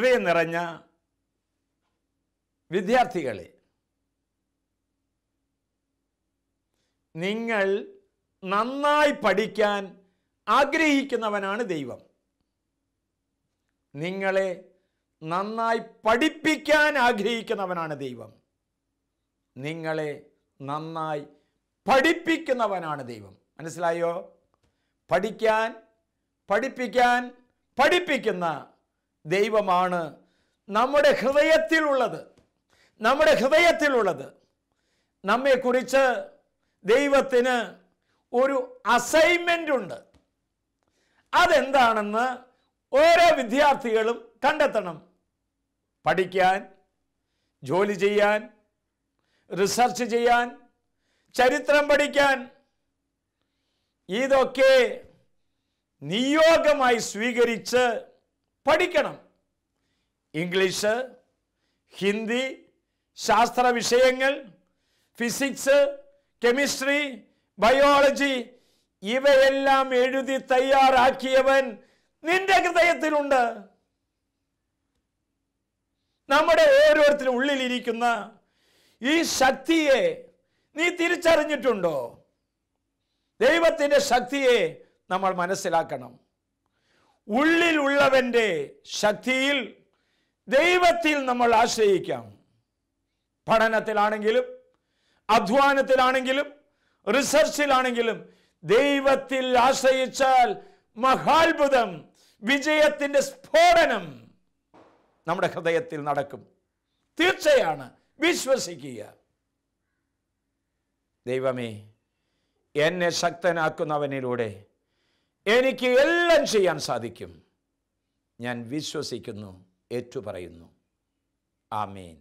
രാഷ്ട്രീയം നിറഞ്ഞ വിദ്യാർത്ഥികളെ നിങ്ങൾ നന്നായി പഠിക്കാൻ ആഗ്രഹിക്കുന്നവനാണ് ദൈവം നിങ്ങളെ നന്നായി പഠിപ്പിക്കാൻ ആഗ്രഹിക്കുന്നവനാണ് ദൈവം നിങ്ങളെ നന്നായി പഠിപ്പിക്കുന്നവനാണ് ദൈവം മനസ്സിലായോ പഠിക്കാൻ പഠിപ്പിക്കാൻ പഠിപ്പിക്കുന്ന ദൈവമാണ് നമ്മുടെ ഹൃദയത്തിലുള്ളത് നമ്മുടെ ഹൃദയത്തിലുള്ളത് നമ്മെക്കുറിച്ച് ദൈവത്തിന് ഒരു അസൈൻമെൻ്റ് ഉണ്ട് അതെന്താണെന്ന് ഓരോ വിദ്യാർത്ഥികളും കണ്ടെത്തണം പഠിക്കാൻ ജോലി ചെയ്യാൻ റിസർച്ച് ചെയ്യാൻ ചരിത്രം പഠിക്കാൻ ഇതൊക്കെ നിയോഗമായി സ്വീകരിച്ച് പഠിക്കണം ഇംഗ്ലീഷ് ഹിന്ദി ശാസ്ത്ര വിഷയങ്ങൾ ഫിസിക്സ് കെമിസ്ട്രി ബയോളജി ഇവയെല്ലാം എഴുതി തയ്യാറാക്കിയവൻ നിന്റെ ഹൃദയത്തിലുണ്ട് നമ്മുടെ ഓരോരുത്തരും ഉള്ളിലിരിക്കുന്ന ഈ ശക്തിയെ നീ തിരിച്ചറിഞ്ഞിട്ടുണ്ടോ ദൈവത്തിൻ്റെ ശക്തിയെ നമ്മൾ മനസ്സിലാക്കണം ഉള്ളിലുള്ളവൻ്റെ ശക്തിയിൽ ദൈവത്തിൽ നമ്മൾ ആശ്രയിക്കാം പഠനത്തിലാണെങ്കിലും അധ്വാനത്തിലാണെങ്കിലും റിസർച്ചിലാണെങ്കിലും ദൈവത്തിൽ ആശ്രയിച്ചാൽ മഹാത്ഭുതം വിജയത്തിൻ്റെ സ്ഫോടനം നമ്മുടെ ഹൃദയത്തിൽ നടക്കും തീർച്ചയാണ് വിശ്വസിക്കുക ദൈവമേ എന്നെ ശക്തനാക്കുന്നവനിലൂടെ എനിക്ക് എല്ലാം ചെയ്യാൻ സാധിക്കും ഞാൻ വിശ്വസിക്കുന്നു ഏറ്റുപറയുന്നു ആമേൻ